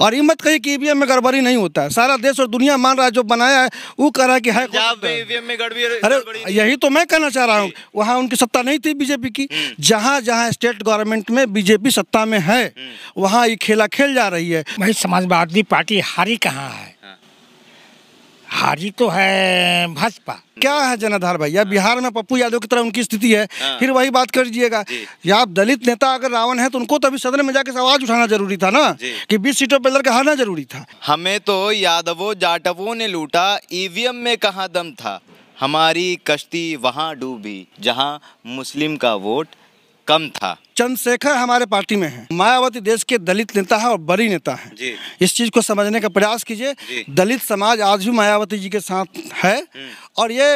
और हिम्मत कही कि ईवीएम e में गड़बड़ी नहीं होता है सारा देश और दुनिया मान रहा है जो बनाया है वो कह रहा है कि है e अरे यही तो मैं कहना चाह रहा हूँ वहाँ उनकी सत्ता नहीं थी बीजेपी की जहाँ जहाँ स्टेट गवर्नमेंट में बीजेपी सत्ता में है हम्म। वहाँ ये खेला खेल जा रही है भाई समाजवादी पार्टी हारी कहाँ है हारी तो है भाजपा क्या है जनाधार भाई या हाँ। बिहार में पप्पू यादव की तरह उनकी स्थिति है हाँ। फिर वही बात दीजिएगा या आप दलित नेता अगर रावण है तो उनको तभी सदन में जाकर आवाज उठाना जरूरी था ना कि 20 सीटों पर लड़कर हारना जरूरी था हमें तो यादवों जाटवों ने लूटा ईवीएम में कहा दम था हमारी कश्ती वहाँ डूबी जहाँ मुस्लिम का वोट कम था चंद्रशेखर हमारे पार्टी में है मायावती देश के दलित नेता है और बड़ी नेता है इस चीज को समझने का प्रयास कीजिए दलित समाज आज भी मायावती जी के साथ है हम्म। और ये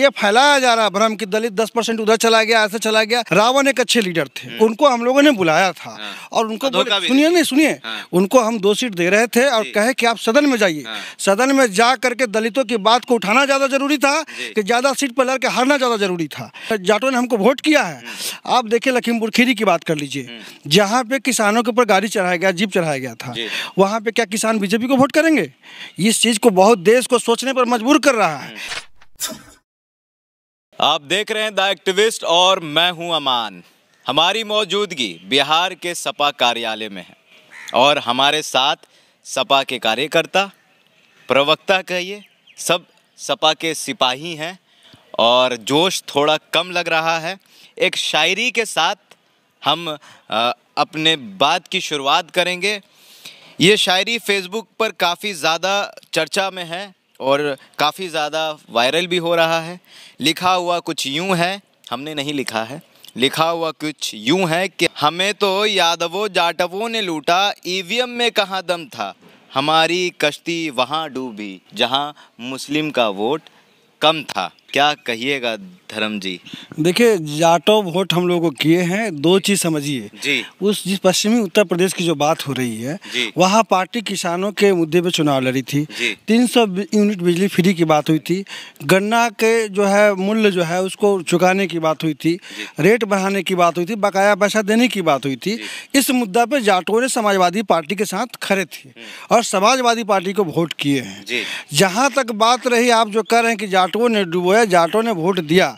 ये फैलाया जा रहा है भ्रम कि दलित दस परसेंट उधर चला गया ऐसे चला गया रावण एक अच्छे लीडर थे हम्म। उनको हम लोगों ने बुलाया था हाँ। और उनको सुनिए नहीं सुनिए हाँ। उनको हम दो सीट दे रहे थे और कहे कि आप सदन में जाइए हाँ। सदन में जा करके दलितों की बात को उठाना ज्यादा जरूरी था कि ज्यादा सीट पर लड़के हारना ज्यादा जरूरी था जाटो ने हमको वोट किया है हम्म। आप देखिए लखीमपुर खीरी की बात कर लीजिए हम्म। जहाँ पे किसानों के ऊपर गाड़ी चढ़ाया गया जीप चढ़ाया गया था वहाँ पे क्या किसान बीजेपी को वोट करेंगे इस चीज़ को बहुत देश को सोचने पर मजबूर कर रहा है हम्म। आप देख रहे हैं द एक्टिविस्ट और मैं हूं अमान हमारी मौजूदगी बिहार के सपा कार्यालय में है और हमारे साथ सपा के कार्यकर्ता प्रवक्ता कहिए सब सपा के सिपाही हैं और जोश थोड़ा कम लग रहा है एक शायरी के साथ हम अपने बात की शुरुआत करेंगे ये शायरी फेसबुक पर काफ़ी ज़्यादा चर्चा में है और काफ़ी ज़्यादा वायरल भी हो रहा है लिखा हुआ कुछ यूं है हमने नहीं लिखा है लिखा हुआ कुछ यूं है कि हमें तो यादवों जाटवों ने लूटा ई में कहाँ दम था हमारी कश्ती वहाँ डूबी जहाँ मुस्लिम का वोट कम था क्या कहिएगा धर्म जी देखिए जाटो वोट हम लोगों को किए हैं दो चीज़ समझिए जी उस जिस पश्चिमी उत्तर प्रदेश की जो बात हो रही है वहाँ पार्टी किसानों के मुद्दे पे चुनाव लड़ी थी 300 यूनिट बिजली फ्री की बात हुई थी गन्ना के जो है मूल्य जो है उसको चुकाने की बात हुई थी रेट बढ़ाने की बात हुई थी बकाया पैसा देने की बात हुई थी इस मुद्दा पर ने समाजवादी पार्टी के साथ खड़े थे हम्म। और समाजवादी पार्टी को वोट किए हैं जहाँ तक बात रही आप जो कह रहे हैं कि जाटो ने डुबोया है जाटों ने वोट दिया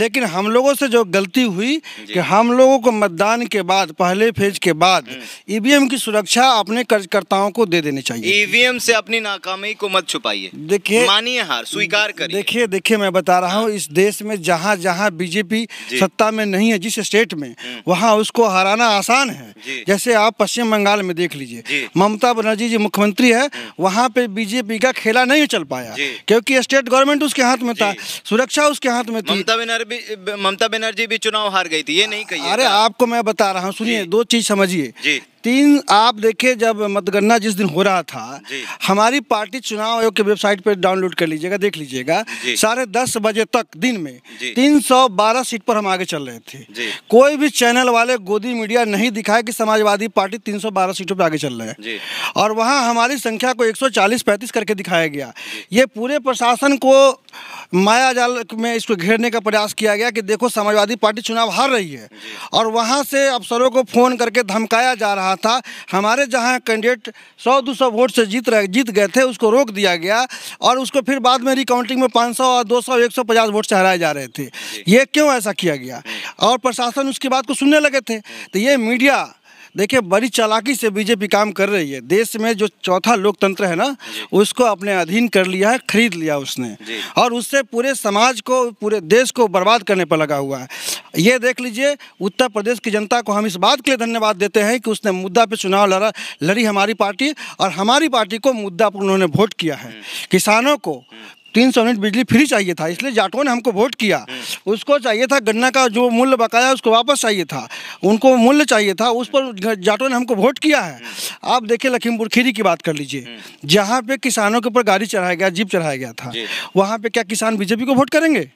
लेकिन हम लोगों से जो गलती हुई कि हम लोगों को मतदान के बाद पहले फेज के बाद हम्म। ईवीएम की सुरक्षा अपने कार्यकर्ताओं को दे देनी चाहिए ईवीएम से अपनी नाकामी को मत छुपाइए देखिए मानिए हार स्वीकार करिए देखिए देखिए मैं बता रहा हूँ हाँ। इस देश में जहाँ जहाँ बीजेपी सत्ता में नहीं है जिस स्टेट में हम्म। वहाँ उसको हराना आसान है जैसे आप पश्चिम बंगाल में देख लीजिए ममता बनर्जी जी मुख्यमंत्री है हम्म। वहाँ पे बीजेपी का खेला नहीं चल पाया क्योंकि स्टेट गवर्नमेंट उसके हाथ में था सुरक्षा उसके हाथ में थी ममता बनर्जी ममता बनर्जी भी चुनाव हार गई थी ये नहीं कही अरे आपको मैं बता रहा हूँ सुनिए दो चीज समझिए तीन आप देखिए जब मतगणना जिस दिन हो रहा था हमारी पार्टी चुनाव आयोग की वेबसाइट पर डाउनलोड कर लीजिएगा देख लीजिएगा साढ़े दस बजे तक दिन में तीन सौ बारह सीट पर हम आगे चल रहे थे कोई भी चैनल वाले गोदी मीडिया नहीं दिखाया कि समाजवादी पार्टी तीन सौ बारह सीटों पर आगे चल रहे हैं और वहाँ हमारी संख्या को एक सौ चालीस पैंतीस करके दिखाया गया ये पूरे प्रशासन को माया जाल में इसको घेरने का प्रयास किया गया कि देखो समाजवादी पार्टी चुनाव हार रही है और वहाँ से अफसरों को फोन करके धमकाया जा रहा रहा था हमारे जहां कैंडिडेट सौ दो सौ वोट से जीत रहे जीत गए थे उसको रोक दिया गया और उसको फिर बाद में रिकाउंटिंग में पाँच सौ और दो सौ एक सौ पचास वोट से हराए जा रहे थे ये क्यों ऐसा किया गया हम्म। और प्रशासन उसकी बात को सुनने लगे थे तो ये मीडिया देखिए बड़ी चालाकी से बीजेपी काम कर रही है देश में जो चौथा लोकतंत्र है ना उसको अपने अधीन कर लिया है खरीद लिया उसने और उससे पूरे समाज को पूरे देश को बर्बाद करने पर लगा हुआ है ये देख लीजिए उत्तर प्रदेश की जनता को हम इस बात के लिए धन्यवाद देते हैं कि उसने मुद्दा पे चुनाव लड़ा लड़ी हमारी पार्टी और हमारी पार्टी को मुद्दा पर उन्होंने वोट किया है हम्म। किसानों को हम्म। तीन सौ यूनिट बिजली फ्री चाहिए था इसलिए जाटों ने हमको वोट किया हम्म। उसको चाहिए था गन्ना का जो मूल्य बकाया उसको वापस चाहिए था उनको मूल्य चाहिए था उस पर जाटों ने हमको वोट किया है हम्म। आप देखिए लखीमपुर खीरी की बात कर लीजिए हम्म। जहाँ पे किसानों के ऊपर गाड़ी चढ़ाया गया जीप चढ़ाया गया था वहाँ पे क्या किसान बीजेपी को वोट करेंगे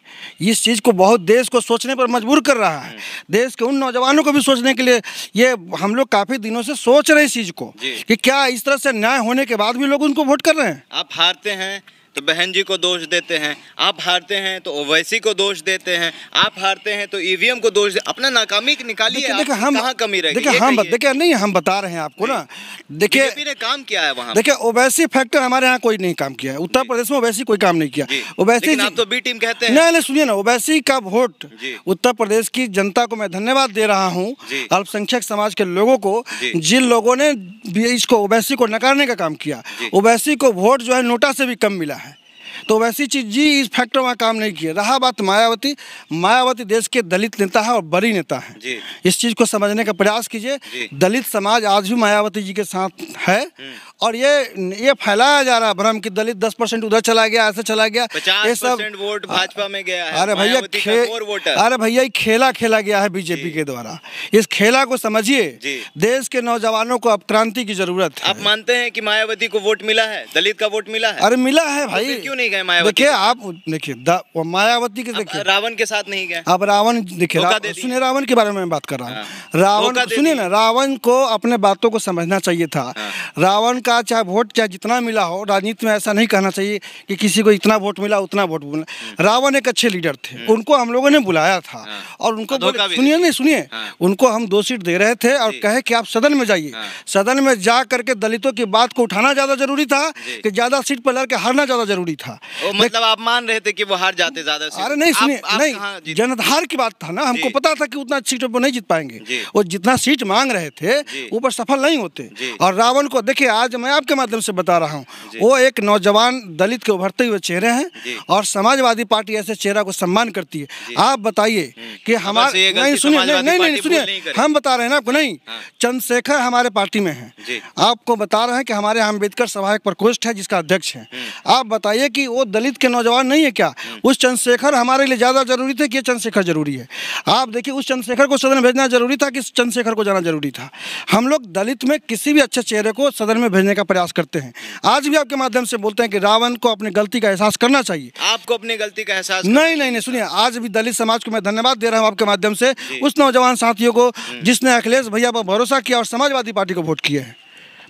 इस चीज़ को बहुत देश को सोचने पर मजबूर कर रहा है देश के उन नौजवानों को भी सोचने के लिए ये हम लोग काफ़ी दिनों से सोच रहे इस चीज़ को कि क्या इस तरह से न्याय होने के बाद भी लोग उनको वोट कर रहे हैं आप हारते हैं तो बहन जी को दोष देते हैं आप हारते हैं तो ओवैसी को दोष देते हैं आप हारते हैं तो ईवीएम को दोष अपना नाकामी निकालिए देखिए हम कमी रहे देखिए हम देखिए नहीं हम बता रहे हैं आपको ना देखिए ने काम किया है वहाँ देखिए ओवैसी फैक्टर हमारे यहाँ कोई नहीं काम किया है उत्तर प्रदेश में ओवैसी कोई काम नहीं किया ओवैसी आप तो बी टीम कहते हैं नहीं सुनिए ना ओवैसी का वोट उत्तर प्रदेश की जनता को मैं धन्यवाद दे रहा हूँ अल्पसंख्यक समाज के लोगों को जिन लोगों ने इसको ओवैसी को नकारने का काम किया ओवैसी को वोट जो है नोटा से भी कम मिला है तो वैसी चीज जी इस फैक्टर वहाँ काम नहीं किया रहा बात मायावती मायावती देश के दलित नेता है और बड़ी नेता है इस चीज़ को समझने का प्रयास कीजिए दलित समाज आज भी मायावती जी के साथ है हम्म। और ये ये फैलाया जा रहा है भ्रम की दलित दस परसेंट उधर चला गया ऐसे चला गया ये सब वोट भाजपा में गया है अरे भैया अरे भैया खेला खेला गया है बीजेपी के द्वारा इस खेला को समझिए देश के नौजवानों को अब क्रांति की जरूरत है आप मानते हैं कि मायावती को वोट मिला है दलित का वोट मिला है अरे मिला है तो भाई क्यों नहीं नहीं गए मायावती देखिए आप देखिए मायावती के देखिए रावण के साथ नहीं गए आप रावण देखिए रा, सुनिए रावण के बारे में बात कर रहा हूँ हाँ। रावण सुनिए ना रावण को अपने बातों को समझना चाहिए था हाँ। रावण का चाहे वोट चाहे जितना मिला हो राजनीति में ऐसा नहीं कहना चाहिए कि किसी को इतना वोट मिला उतना वोट मिला हम्म। रावण एक अच्छे लीडर थे हम्म। उनको हम लोगों ने बुलाया था हाँ। और उनको सुनिए नहीं सुनिए उनको हम दो सीट दे रहे थे और कहे कि आप सदन में जाइए सदन में जा करके दलितों की बात को उठाना ज़्यादा ज़रूरी था कि ज़्यादा सीट पर लड़के हारना ज़्यादा ज़रूरी था था मतलब आप मान रहे थे कि वो हार जाते ज्यादा अरे नहीं सुनिए नहीं जनता हार की बात था ना हमको पता था कि उतना सीट वो नहीं जीत पाएंगे वो जितना सीट मांग रहे थे वो पर सफल नहीं होते और रावण को देखिए आज मैं आपके माध्यम से बता रहा हूँ वो एक नौजवान दलित के उभरते हुए चेहरे हैं और समाजवादी पार्टी ऐसे चेहरा को सम्मान करती है आप बताइए हम्म। कि हमारे नहीं सुनिए नहीं नहीं नहीं सुनिए हम बता रहे हैं ना आपको नहीं हाँ। चंद्रशेखर हमारे पार्टी में है आपको बता रहे हैं कि हमारे यहाँ अम्बेडकर सभा एक प्रकोष्ठ है जिसका अध्यक्ष है हम्म। आप बताइए कि कि वो दलित के नौजवान नहीं है क्या उस चंद्रशेखर हमारे लिए ज़्यादा जरूरी थे कि चंद्रशेखर जरूरी है आप देखिए उस चंद्रशेखर को सदन भेजना जरूरी था कि चंद्रशेखर को जाना जरूरी था हम लोग दलित में किसी भी अच्छे चेहरे को सदन में भेजने का प्रयास करते हैं आज भी आपके माध्यम से बोलते हैं कि रावण को अपनी गलती का एहसास करना चाहिए आपको अपनी गलती का एहसास नहीं नहीं नहीं सुनिए आज भी दलित समाज को मैं धन्यवाद दे रहा हूँ आपके माध्यम से उस नौजवान साथियों को हम्म। जिसने अखिलेश भैया पर भरोसा किया और समाजवादी पार्टी को वोट किए हैं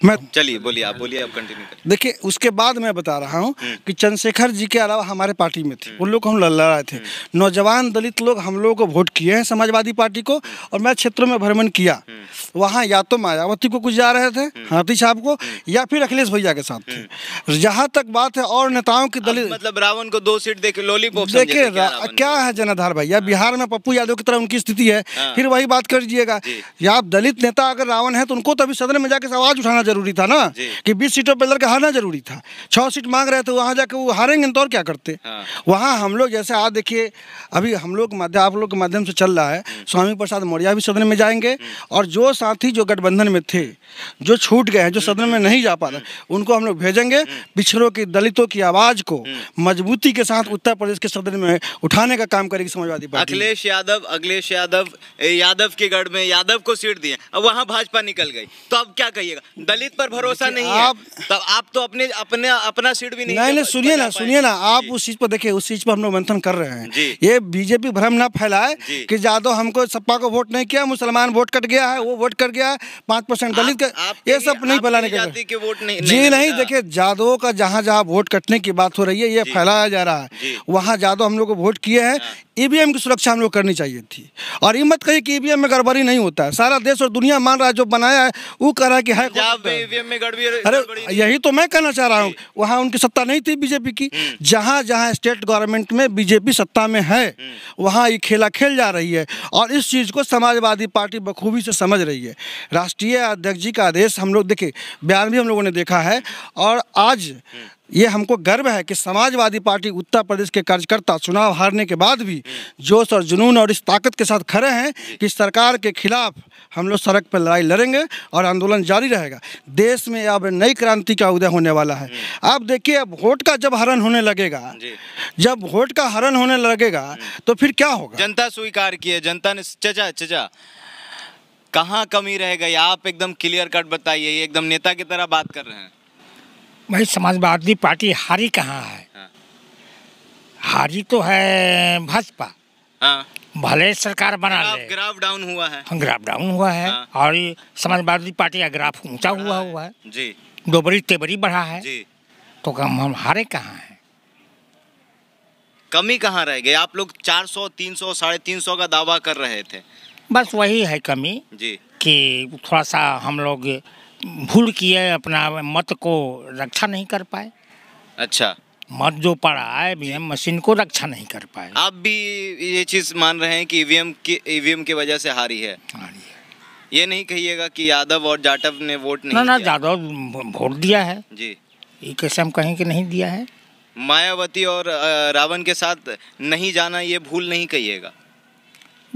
मैं चलिए बोलिए आप बोलिए आप कंटिन्यू करिए देखिए उसके बाद मैं बता रहा हूँ हम्म। कि चंद्रशेखर जी के अलावा हमारे पार्टी में थे उन हम्म। लोग को हम रहे थे हम्म। नौजवान दलित लोग हम लोगों को वोट किए हैं समाजवादी पार्टी को और मैं क्षेत्रों में भ्रमण किया वहाँ या तो मायावती को कुछ जा रहे थे हाथी साहब को या फिर अखिलेश भैया के साथ थे जहाँ तक बात है और नेताओं की दलित मतलब रावण को दो सीट देखे लोली देखिए क्या है जनाधार भैया हाँ। बिहार में पप्पू यादव की तरह उनकी स्थिति है हाँ। फिर वही बात करिएगा या आप दलित नेता अगर रावण है तो उनको तभी सदन में जाकर आवाज़ उठाना जरूरी था ना कि बीस सीटों पर लड़के हारना जरूरी था छः सीट मांग रहे थे वहाँ जाके वो हारेंगे तो और क्या करते हाँ। वहाँ हम लोग जैसे आज देखिए अभी हम लोग माध्यम आप लोग के माध्यम से चल रहा है हम्म। स्वामी प्रसाद मौर्या भी सदन में जाएंगे हम्म। और जो साथी जो गठबंधन में थे जो छूट गए हैं जो हम्म। सदन में नहीं जा पा रहे उनको हम लोग भेजेंगे पिछड़ों की दलितों की आवाज़ को मजबूती के साथ उत्तर प्रदेश के सदन में उठाने का काम करेगी समाजवादी पार्टी अखिलेश यादव अखिलेश यादव यादव के गढ़ में यादव को सीट दिए अब वहां भाजपा निकल गई तो अब क्या कहिएगा दलित पर भरोसा नहीं आप, है तब आप तो अपने अपने अपना सीट भी नहीं नहीं सुनिए ना सुनिए ना आप उस चीज पर देखिए उस चीज पर हम लोग मंथन कर रहे हैं ये बीजेपी भ्रम ना फैलाए कि जादव हमको सपा को वोट नहीं किया मुसलमान वोट कट गया है वो वोट कट गया है पाँच परसेंट दलित ये सब नहीं फैलाने के वोट नहीं जी नहीं देखिये जादो का जहाँ जहाँ वोट कटने की बात हो रही है ये फैलाया जा रहा है वहाँ जादो हम लोग को वोट किए हैं हाँ। ईवीएम की सुरक्षा हम लोग करनी चाहिए थी और हिम्मत कही की कि ईवीएम में गड़बड़ी नहीं होता है सारा देश और दुनिया मान रहा है जो बनाया है वो कह रहा है कि है अरे यही तो मैं कहना चाह रहा हूँ वहाँ उनकी सत्ता नहीं थी बीजेपी की हम्म। जहाँ जहाँ स्टेट गवर्नमेंट में बीजेपी सत्ता में है हम्म। वहाँ ये खेला खेल जा रही है और इस चीज़ को समाजवादी पार्टी बखूबी से समझ रही है राष्ट्रीय अध्यक्ष जी का आदेश हम लोग देखे बयान भी हम लोगों ने देखा है और आज हम्म। ये हमको गर्व है कि समाजवादी पार्टी उत्तर प्रदेश के कार्यकर्ता चुनाव हारने के बाद भी जोश और जुनून और इस ताकत के साथ खड़े हैं कि सरकार के खिलाफ हम लोग सड़क पर लड़ाई लड़ेंगे और आंदोलन जारी रहेगा देश में अब नई क्रांति का उदय होने वाला है आप देखिए अब वोट का जब हरण होने लगेगा जब वोट का हरण होने लगेगा तो फिर क्या होगा जनता स्वीकार किए जनता ने चचा चचा कहाँ कमी रह गई आप एकदम क्लियर कट बताइए एकदम नेता की तरह बात कर रहे हैं भाई समाजवादी पार्टी हारी कहाँ है हाँ। हारी तो है भाजपा हाँ। भले सरकार बना हाँ, ले ग्राफ डाउन हुआ है ग्राफ डाउन हुआ है हाँ। और समाजवादी पार्टी का ग्राफ ऊंचा हुआ हुआ है जी दोबरी तेबरी बढ़ा है जी तो कम हम हारे कहाँ हैं कमी कहाँ रह गई आप लोग 400 300 साढ़े तीन सौ का दावा कर रहे थे बस वही है कमी जी कि थोड़ा सा हम लोग भूल किए अपना मत को रक्षा नहीं कर पाए अच्छा मत जो पड़ा है ईवीएम मशीन को रक्षा नहीं कर पाए आप भी ये चीज मान रहे हैं कि ईवीएम की ईवीएम की वजह से हारी है हारी है ये नहीं कहिएगा कि यादव और जाटव ने वोट नहीं ना ना यादव वोट दिया है जी ये कैसे हम कहें कि नहीं दिया है मायावती और रावण के साथ नहीं जाना ये भूल नहीं कहिएगा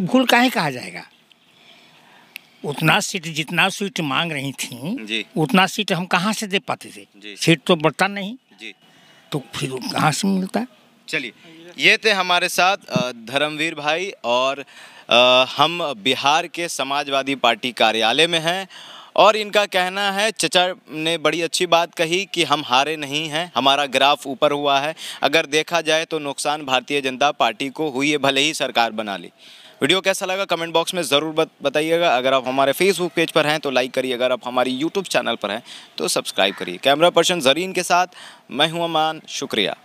भूल काहे कहा जाएगा उतना सीट जितना सीट मांग रही थी उतना सीट हम कहाँ से दे पाते थे सीट तो बढ़ता नहीं जी तो फिर कहाँ से मिलता चलिए ये थे हमारे साथ धर्मवीर भाई और हम बिहार के समाजवादी पार्टी कार्यालय में हैं और इनका कहना है चचा ने बड़ी अच्छी बात कही कि हम हारे नहीं हैं हमारा ग्राफ ऊपर हुआ है अगर देखा जाए तो नुकसान भारतीय जनता पार्टी को हुई है भले ही सरकार बना ली वीडियो कैसा लगा कमेंट बॉक्स में ज़रूर बताइएगा अगर आप हमारे फेसबुक पेज पर हैं तो लाइक करिए अगर आप हमारी यूट्यूब चैनल पर हैं तो सब्सक्राइब करिए कैमरा पर्सन जरीन के साथ मैं हूँ अमान शुक्रिया